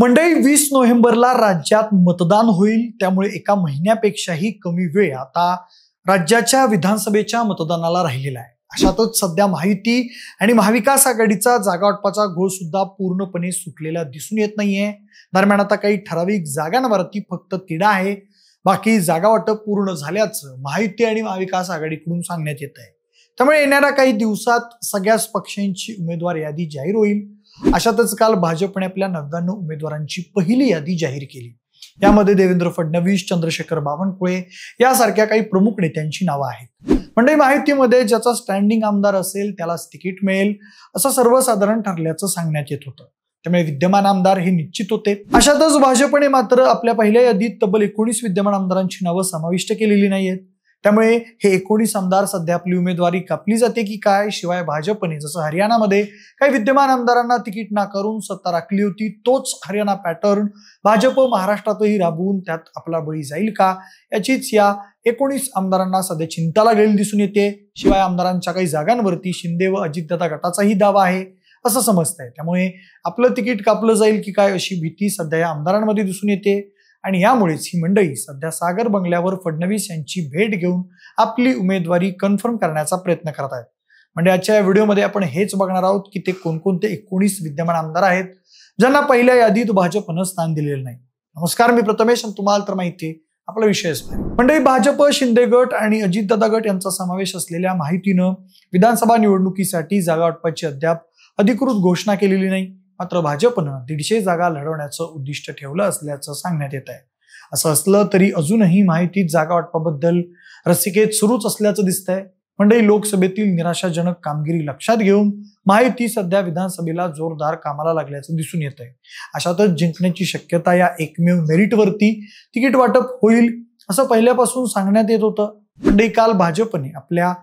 मंडळी वीस नोव्हेंबरला राज्यात मतदान होईल त्यामुळे एका महिन्यापेक्षाही कमी वेळ आता राज्याच्या विधानसभेच्या मतदानाला राहिलेला आहे अशातच सध्या माहिती आणि महाविकास आघाडीचा जागा वाटपाचा घोळ सुद्धा पूर्णपणे सुटलेला दिसून येत नाहीये दरम्यान आता काही ठराविक जागांवरती फक्त तिढा आहे बाकी जागा वाटप पूर्ण झाल्याचं माहिती आणि महाविकास आघाडीकडून सांगण्यात येत आहे त्यामुळे येणाऱ्या काही दिवसात सगळ्याच पक्षांची उमेदवार यादी जाहीर होईल अशातच काल भाजपने आपल्या नव्याण्णव उमेदवारांची पहिली यादी जाहीर केली यामध्ये देवेंद्र फडणवीस चंद्रशेखर बावनकुळे यासारख्या काही प्रमुख नेत्यांची नावं आहेत मंडळी म्हणजे माहितीमध्ये ज्याचा स्टँडिंग आमदार असेल त्याला तिकीट मिळेल असं सर्वसाधारण ठरल्याचं सांगण्यात येत होतं त्यामुळे विद्यमान आमदार हे निश्चित होते अशातच भाजपने मात्र आपल्या पहिल्या यादीत तब्बल एकोणीस विद्यमान आमदारांची नावं समाविष्ट केलेली नाहीयेत त्यामुळे हे एकोणीस आमदार सध्या आपली उमेदवारी कापली जाते की काय शिवाय भाजपने जसं हरियाणामध्ये काही विद्यमान आमदारांना तिकीट नाकारून सत्ता राखली होती तोच हरियाणा पॅटर्न भाजप महाराष्ट्रातही राबवून त्यात आपला बळी जाईल का याचीच या एकोणीस आमदारांना सध्या चिंता लागलेली दिसून येते शिवाय आमदारांच्या काही जागांवरती शिंदे व अजितदादा गटाचाही दावा आहे असं आहे त्यामुळे आपलं तिकीट कापलं जाईल की काय अशी भीती सध्या या आमदारांमध्ये दिसून येते आणि यामुळेच ही मंडळी सध्या सागर बंगल्यावर फडणवीस यांची भेट घेऊन आपली उमेदवारी कन्फर्म करण्याचा प्रयत्न करत आहेत म्हणजे आजच्या या व्हिडिओमध्ये आपण हेच बघणार आहोत की ते कोणकोणते एकोणीस विद्यमान आमदार आहेत ज्यांना पहिल्या यादीत भाजपनं स्थान दिलेलं नाही नमस्कार मी प्रथमेश तुम्हाला तर माहिती आपला विषय मंडळी भाजप शिंदे गट आणि अजितदादा गट यांचा समावेश असलेल्या माहितीनं विधानसभा निवडणुकीसाठी जागा वाटपाची अद्याप अधिकृत घोषणा केलेली नाही मात्र भाजपनं दीडशे जागा लढवण्याचं उद्दिष्ट ठेवलं असल्याचं सांगण्यात येत आहे असं असलं तरी अजूनही माहितीत जागा वाटपाबद्दल रसिकेत सुरूच असल्याचं दिसतंय मंडळी लोकसभेतील निराशाजनक कामगिरी लक्षात घेऊन माहिती सध्या विधानसभेला जोरदार कामाला लागल्याचं दिसून येत आहे अशातच जिंकण्याची शक्यता या एकमेव मेरिटवरती तिकीट वाटप होईल असं पहिल्यापासून सांगण्यात येत होतं मंडई काल भाजपने आपल्या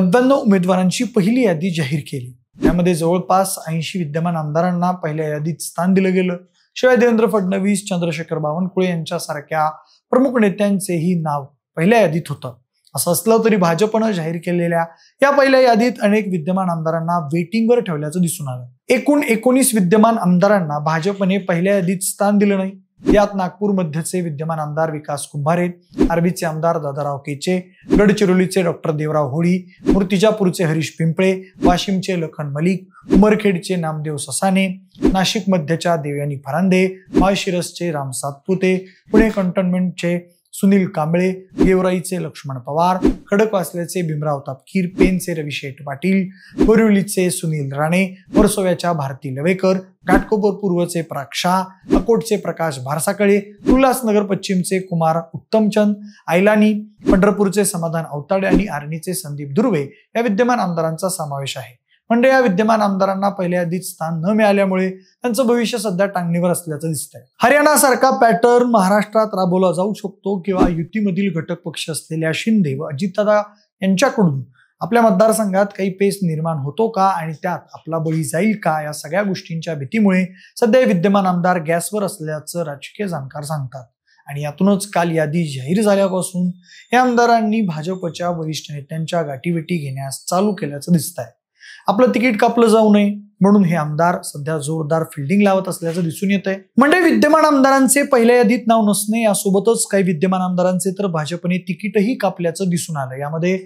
नव्याण्णव उमेदवारांची पहिली यादी जाहीर केली यामध्ये जवळपास ऐंशी विद्यमान आमदारांना पहिल्या यादीत स्थान दिलं गेलं शिवाय देवेंद्र फडणवीस चंद्रशेखर बावनकुळे यांच्यासारख्या प्रमुख नेत्यांचेही नाव पहिल्या यादीत होतं असं असलं तरी भाजपनं जाहीर केलेल्या या पहिल्या यादीत अनेक विद्यमान आमदारांना वेटिंगवर ठेवल्याचं दिसून आलं एकूण एकोणीस विद्यमान आमदारांना भाजपने पहिल्या यादीत स्थान दिलं नाही यात मध्यचे विद्यमान आमदार विकास कुंभारे आर्वीचे आमदार दादाराव केचे गडचिरोलीचे डॉक्टर देवराव होळी मूर्तिजापूरचे हरीश पिंपळे वाशिमचे लखन मलिक उमरखेडचे नामदेव ससाने नाशिक मध्यच्या देवयानी फरांदे माळशिरसचे राम सातपुते पुणे कंटोन्मेंटचे सुनील कांबळे गेवराईचे लक्ष्मण पवार खडकवासल्याचे भीमराव तापकीर पेनचे रविशेठ पाटील बोरिवलीचे सुनील राणे वर्सोव्याच्या भारती लवेकर घाटकोपर पूर्वचे प्राग शाह अकोटचे प्रकाश भारसाकळे उल्हासनगर पश्चिमचे कुमार उत्तमचंद आयलानी पंढरपूरचे समाधान अवताडे आणि आर्णीचे संदीप दुर्वे या विद्यमान आमदारांचा समावेश आहे म्हणजे या विद्यमान आमदारांना पहिल्या आधीच स्थान न मिळाल्यामुळे त्यांचं भविष्य सध्या टांगणीवर असल्याचं दिसत आहे हरियाणासारखा पॅटर्न महाराष्ट्रात राबवला जाऊ शकतो किंवा युतीमधील घटक पक्ष असलेल्या शिंदे व अजितदादा यांच्याकडून आपल्या मतदारसंघात काही पेस निर्माण होतो का आणि त्यात आपला बळी जाईल का या सगळ्या गोष्टींच्या भीतीमुळे सध्या विद्यमान आमदार गॅसवर असल्याचं राजकीय जाणकार सांगतात आणि यातूनच काल यादी जाहीर झाल्यापासून या आमदारांनी भाजपच्या वरिष्ठ नेत्यांच्या गाठीभेटी घेण्यास चालू केल्याचं दिसत आहे आपलं तिकीट कापलं जाऊ नये म्हणून हे आमदार सध्या जोरदार फिल्डिंग लावत असल्याचं दिसून येत आहे म्हणजे विद्यमान आमदारांचे पहिल्या यादीत नाव नसणे यासोबतच काही विद्यमान आमदारांचे तर भाजपने तिकीटही कापल्याचं दिसून आलं यामध्ये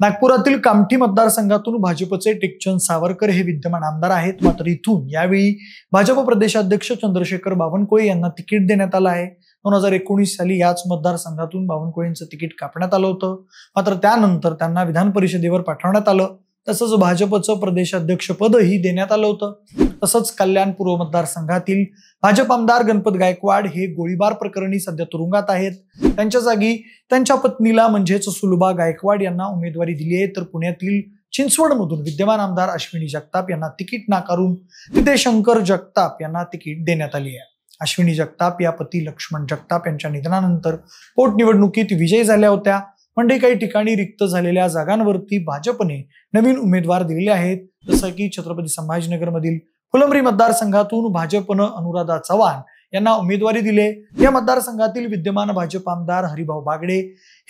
नागपुरातील कामठी मतदारसंघातून भाजपचे टेकचंद सावरकर हे विद्यमान आमदार आहेत मात्र इथून यावेळी भाजप प्रदेशाध्यक्ष चंद्रशेखर बावनकुळे यांना तिकीट देण्यात आलं आहे दोन हजार एकोणीस साली याच मतदारसंघातून बावनकुळेंचं तिकीट कापण्यात आलं होतं मात्र त्यानंतर त्यांना विधान परिषदेवर पाठवण्यात आलं तसंच भाजपचं प्रदेशाध्यक्ष पदही देण्यात आलं होतं तसंच कल्याण पूर्व मतदारसंघातील भाजप आमदार गणपत गायकवाड हे गोळीबार प्रकरणी सध्या तुरुंगात आहेत त्यांच्या जागी त्यांच्या पत्नीला म्हणजेच सुलभा गायकवाड यांना उमेदवारी दिली आहे तर पुण्यातील चिंचवडमधून विद्यमान आमदार अश्विनी जगताप यांना तिकीट नाकारून तिथे शंकर जगताप यांना तिकीट देण्यात आली आहे अश्विनी जगताप या पती लक्ष्मण जगताप यांच्या निधनानंतर पोटनिवडणुकीत विजयी झाल्या होत्या म्हणजे काही ठिकाणी रिक्त झालेल्या जागांवरती भाजपने नवीन उमेदवार दिलेले आहेत जसं की छत्रपती संभाजीनगरमधील फुलंब्री मतदारसंघातून भाजपनं अनुराधा चव्हाण यांना उमेदवारी दिले या मतदारसंघातील विद्यमान भाजप आमदार हरिभाऊ बागडे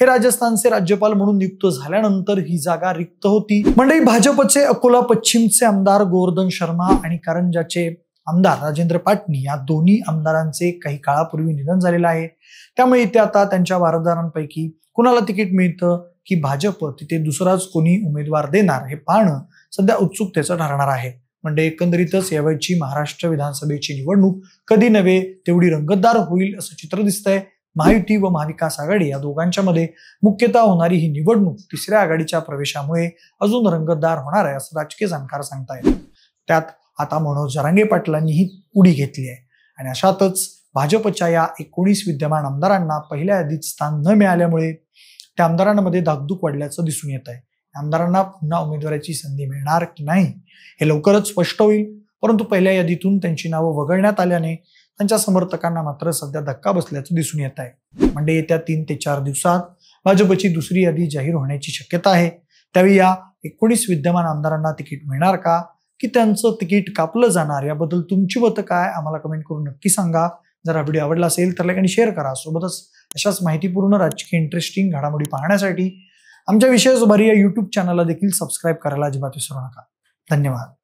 हे राजस्थानचे राज्यपाल म्हणून नियुक्त झाल्यानंतर ही जागा रिक्त होती म्हणजे भाजपचे अकोला पश्चिमचे आमदार गोवर्धन शर्मा आणि कारंजाचे आमदार राजेंद्र पाटणी या दोन्ही आमदारांचे काही काळापूर्वी निधन झालेलं आहे त्यामुळे इथे आता त्यांच्या वारदारांपैकी कुणाला तिकीट मिळतं की भाजप तिथे दुसराच कोणी उमेदवार देणार हे पाहणं सध्या उत्सुकतेचं ठरणार आहे म्हणजे एकंदरीतच यावेळची महाराष्ट्र विधानसभेची निवडणूक कधी नव्हे तेवढी रंगतदार होईल असं चित्र दिसतंय महायुती व महाविकास आघाडी या दोघांच्या मध्ये मुख्यतः होणारी ही निवडणूक तिसऱ्या आघाडीच्या प्रवेशामुळे अजून रंगतदार होणार आहे असं राजकीय जाणकार सांगतायत त्यात आता मनोज जरांगे ही उडी घेतली आहे आणि अशातच भाजपच्या या एकोणीस विद्यमान आमदारांना पहिल्या यादीत स्थान न मिळाल्यामुळे त्या आमदारांमध्ये धाकधूक वाढल्याचं दिसून येत आहे आमदारांना पुन्हा उमेदवाराची संधी मिळणार की नाही हे लवकरच स्पष्ट होईल परंतु पहिल्या यादीतून त्यांची नावं वगळण्यात आल्याने त्यांच्या समर्थकांना मात्र सध्या धक्का बसल्याचं दिसून येत आहे म्हणजे येत्या तीन ते चार दिवसात भाजपची दुसरी यादी जाहीर होण्याची शक्यता आहे त्यावेळी या एकोणीस विद्यमान आमदारांना तिकीट मिळणार का की त्यांचं तिकीट कापलं जाणार याबद्दल तुमची मतं काय आम्हाला कमेंट करून नक्की सांगा जर हा व्हिडिओ आवडला असेल तर लाईक आणि शेअर करा सोबतच अशाच माहितीपूर्ण राजकीय इंटरेस्टिंग घडामोडी पाहण्यासाठी आमच्या विशेष भारी या यूट्यूब चॅनलला देखील सबस्क्राईब करायला अजिबात विसरू नका धन्यवाद